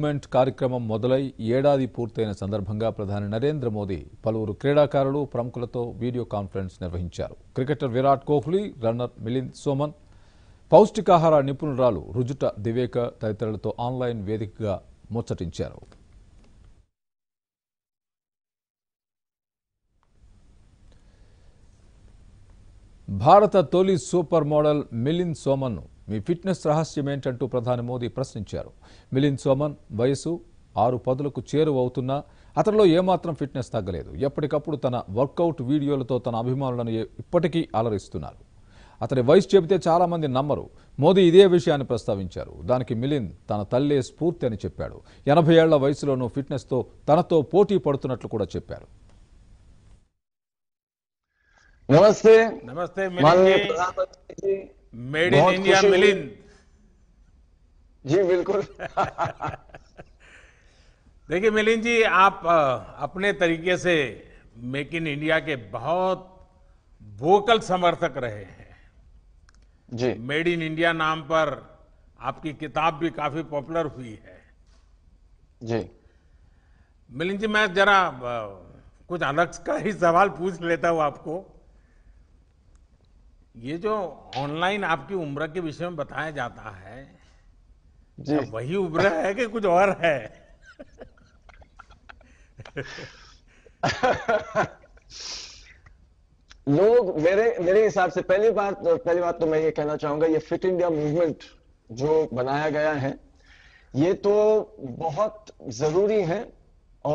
Moment కార్యక్రమం మొదలై ఏడాది పూర్తయిన సందర్భంగా ప్రధాని నరేంద్ర మోదీ పలువురు క్రీడాకారులు ప్రముఖులతో వీడియో కాన్ఫరెన్స్ నిర్వహించారు క్రికెటర్ విరాట్ కోహ్లీ రన్నర్ మిలింద్ సోమన్ పౌష్టికాహార నిపుణురాలు రుజుట దివేక తదితరులతో ఆన్లైన్ వేదికగా ముచ్చటించారు భారత తొలి సూపర్ మోడల్ మిలింద్ సోమన్ మీ ఫిట్నెస్ రహస్యం ఏంటంటూ ప్రధాని మోదీ ప్రశ్నించారు మిలింద్ సోమన్ వయసు ఆరు పదులకు చేరువవుతున్నా అతనిలో ఏమాత్రం ఫిట్నెస్ తగ్గలేదు ఎప్పటికప్పుడు తన వర్కౌట్ వీడియోలతో తన అభిమానులను ఇప్పటికీ అలరిస్తున్నారు అతని వయసు చెబితే చాలామంది నమ్మరు మోదీ ఇదే విషయాన్ని ప్రస్తావించారు దానికి మిలింద్ తన తల్లే స్ఫూర్తి అని చెప్పాడు ఎనభై ఏళ్ల వయసులోనూ ఫిట్నెస్తో తనతో పోటీ పడుతున్నట్లు కూడా చెప్పారు నమస్తే నమస్తే made in India Milind ji बिल्कुल देखिए मिलिंद जी आप अपने तरीके से मेक इन इंडिया के बहुत वोकल समर्थक रहे हैं जी मेड इन इंडिया नाम पर आपकी किताब भी काफी पॉपुलर हुई है जी मिलिंद जी मैं जरा कुछ अलग का ही सवाल पूछ लेता हूं आपको ये जो ऑनलाइन आपकी उम्र के विषय में बताया जाता है जी। वही उम्र है कि कुछ और है लोग मेरे मेरे हिसाब से पहली बार पहली बात तो मैं ये कहना चाहूंगा ये फिट इंडिया मूवमेंट जो बनाया गया है ये तो बहुत जरूरी है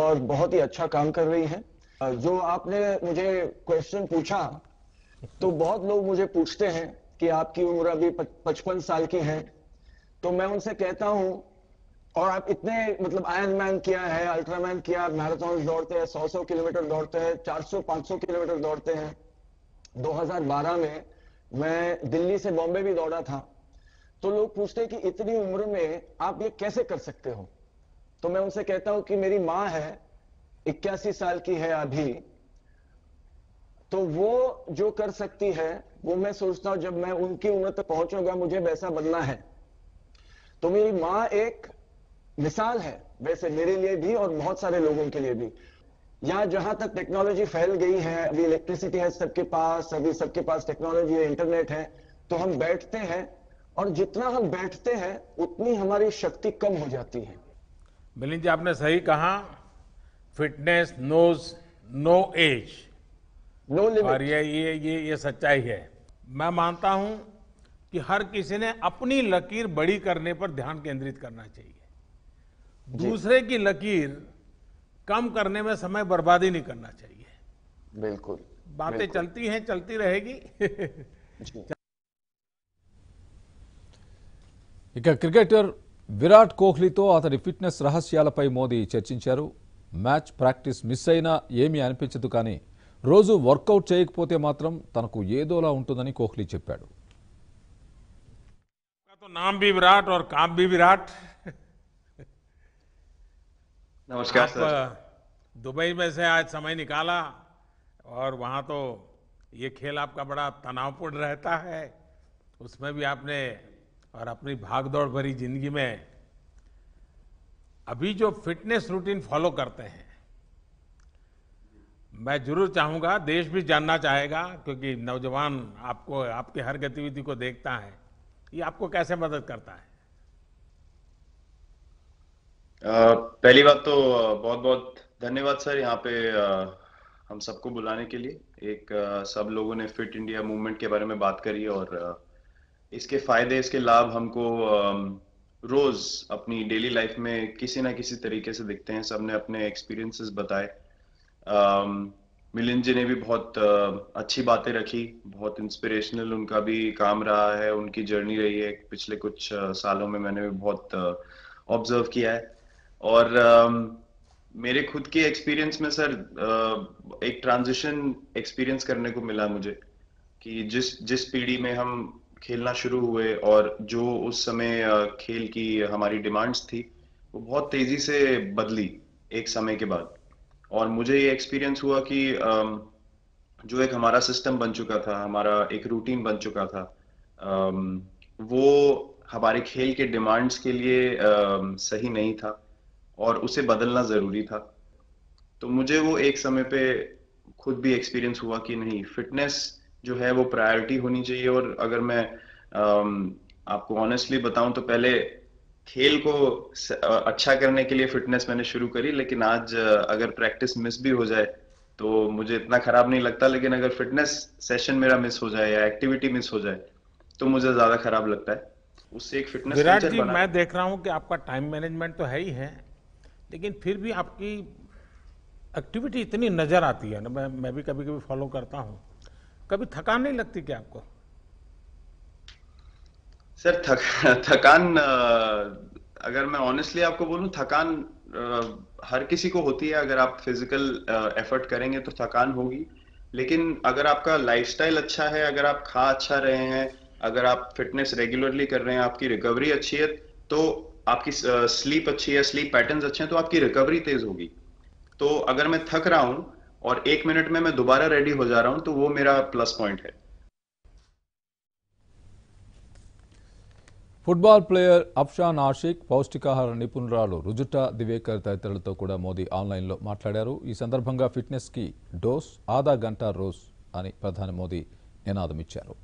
और बहुत ही अच्छा काम कर रही है जो आपने मुझे क्वेश्चन पूछा तो बहुत लोग मुझे पूछते हैं कि आपकी उम्र अभी पचपन साल की है तो मैं उनसे कहता हूं और आप इतने मतलब आयन मैन किया है अल्ट्रामैन किया मैराथन दौड़ते हैं सौ सौ किलोमीटर दौड़ते हैं चार सौ पांच सौ किलोमीटर दौड़ते हैं 2012 में मैं दिल्ली से बॉम्बे भी दौड़ा था तो लोग पूछते हैं कि इतनी उम्र में आप ये कैसे कर सकते हो तो मैं उनसे कहता हूं कि मेरी माँ है इक्यासी साल की है अभी तो वो जो कर सकती है वो मैं सोचता हूं जब मैं उनकी उम्र तक पहुंचूंगा मुझे वैसा बनना है तो मेरी माँ एक मिसाल है वैसे मेरे लिए भी और बहुत सारे लोगों के लिए भी यहाँ जहां तक टेक्नोलॉजी फैल गई है अभी इलेक्ट्रिसिटी है सबके पास अभी सबके पास टेक्नोलॉजी है इंटरनेट है तो हम बैठते हैं और जितना हम बैठते हैं उतनी हमारी शक्ति कम हो जाती है मिलिंद जी आपने सही कहा fitness knows no age no और ये ये ये ये सच्चाई है मैं मानता हूं कि हर किसी ने अपनी लकीर बड़ी करने पर ध्यान केंद्रित करना चाहिए दूसरे की लकीर कम करने में समय बर्बादी नहीं करना चाहिए बिल्कुल बातें चलती हैं चलती रहेगी इक क्रिकेटर विराट కోహ్లీతో तो ఫిట్నెస్ రహస్యాలపై रहस्य मोदी चर्चा मैच प्राक्टी मिस्ना ఏమీ అనిపించదు रोजू वर्कआउट चाहिए के पोते मात्रम तनक एदोला ఉంటుందని కోఖలి చెప్పాడు. ఆ తో నామ్ బి విరాట్ ఔర్ కామ్ బి విరాట్. నమస్కార్. దుబాయ్ మే సే ఆజ్ సమయ్ నికాలా ఔర్ వహా తో యే ఖేల్ ఆప్కా బడా తనావ్ పడ రహతా హై. ఉస్మే బి ఆప్నే ఔర్ అప్ని భాగ్దౌడ్ భరి జిందగీ మే అబి జో ఫిట్‌నెస్ రూటీన్ ఫాలో కర్తే హై मैं जरूर चाहूंगा देश भी जानना चाहेगा क्योंकि नौजवान आपको आपकी हर गतिविधि को देखता है ये आपको कैसे मदद करता है आ, पहली बात तो बहुत बहुत धन्यवाद सर यहाँ पे आ, हम सबको बुलाने के लिए एक आ, सब लोगों ने फिट इंडिया मूवमेंट के बारे में बात करी और इसके फायदे इसके लाभ हमको रोज अपनी डेली लाइफ में किसी ना किसी तरीके से दिखते हैं सबने अपने एक्सपीरियंसेस बताए Um, मिलिंद जी ने भी बहुत uh, अच्छी बातें रखी बहुत इंस्पिरेशनल उनका भी काम रहा है उनकी जर्नी रही है पिछले कुछ uh, सालों में मैंने भी बहुत ऑब्जर्व uh, किया है और um, मेरे खुद के एक्सपीरियंस में सर एक ट्रांजिशन एक्सपीरियंस करने को मिला मुझे कि जिस जिस पीढ़ी में हम खेलना शुरू हुए और जो उस समय खेल की हमारी डिमांड्स थी वो बहुत तेजी से बदली एक समय के बाद और मुझे ये एक्सपीरियंस हुआ कि जो एक हमारा सिस्टम बन चुका था हमारा एक रूटीन बन चुका था वो हमारे खेल के डिमांड्स के लिए सही नहीं था और उसे बदलना ज़रूरी था तो मुझे वो एक समय पे खुद भी एक्सपीरियंस हुआ कि नहीं फिटनेस जो है वो प्रायोरिटी होनी चाहिए और अगर मैं आपको ऑनेस्टली बताऊं तो पहले खेल को अच्छा करने के लिए फिटनेस मैंने शुरू करी लेकिन आज अगर प्रैक्टिस मिस भी हो जाए तो मुझे इतना खराब नहीं लगता लेकिन अगर फिटनेस सेशन मेरा मिस हो जाए या एक्टिविटी मिस हो जाए तो मुझे ज्यादा खराब लगता है उससे एक फिटनेस विराट जी मैं देख रहा हूँ कि आपका टाइम मैनेजमेंट तो है ही है लेकिन फिर भी आपकी एक्टिविटी इतनी नज़र आती है ना मैं मैं भी कभी कभी फॉलो करता हूँ कभी थकान नहीं लगती क्या आपको सर थक, थकान अगर मैं ऑनेस्टली आपको बोलूं थकान हर किसी को होती है अगर आप फिजिकल एफर्ट करेंगे तो थकान होगी लेकिन अगर आपका लाइफस्टाइल अच्छा है अगर आप खा अच्छा रहे हैं अगर आप फिटनेस रेगुलरली कर रहे हैं आपकी रिकवरी अच्छी है तो आपकी स्लीप अच्छी है स्लीप पैटर्न्स अच्छे हैं तो आपकी रिकवरी तेज होगी तो अगर मैं थक रहा हूँ और एक मिनट में मैं दोबारा रेडी हो जा रहा हूँ तो वो मेरा प्लस पॉइंट है ఫుట్బాల్ ప్లేయర్ అఫ్షాన్ ఆషిక్ పౌష్టికాహార నిపుణురాలు రుజుటా దివేకర్ తదితరులతో కూడా మోదీ ఆన్లైన్లో మాట్లాడారు ఈ సందర్భంగా ఫిట్నెస్కి డోస్ ఆధా గంట రోజ్ అని ప్రధాని మోదీ నినాదమిచ్చారు